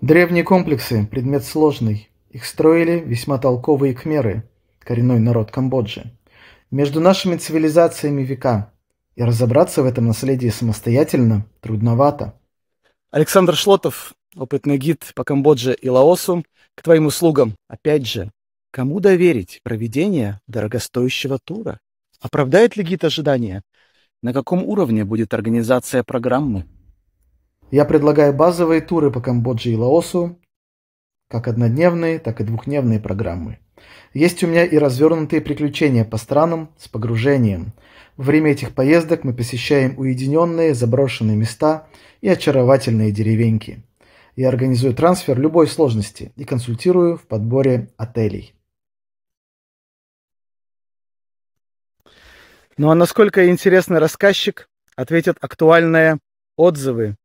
Древние комплексы – предмет сложный. Их строили весьма толковые кмеры, коренной народ Камбоджи. Между нашими цивилизациями века, и разобраться в этом наследии самостоятельно трудновато. Александр Шлотов, опытный гид по Камбодже и Лаосу, к твоим услугам. Опять же, кому доверить проведение дорогостоящего тура? Оправдает ли гид ожидания? На каком уровне будет организация программы? Я предлагаю базовые туры по Камбодже и Лаосу, как однодневные, так и двухдневные программы. Есть у меня и развернутые приключения по странам с погружением. Во время этих поездок мы посещаем уединенные, заброшенные места и очаровательные деревеньки. Я организую трансфер любой сложности и консультирую в подборе отелей. Ну а насколько интересный рассказчик, ответят актуальные отзывы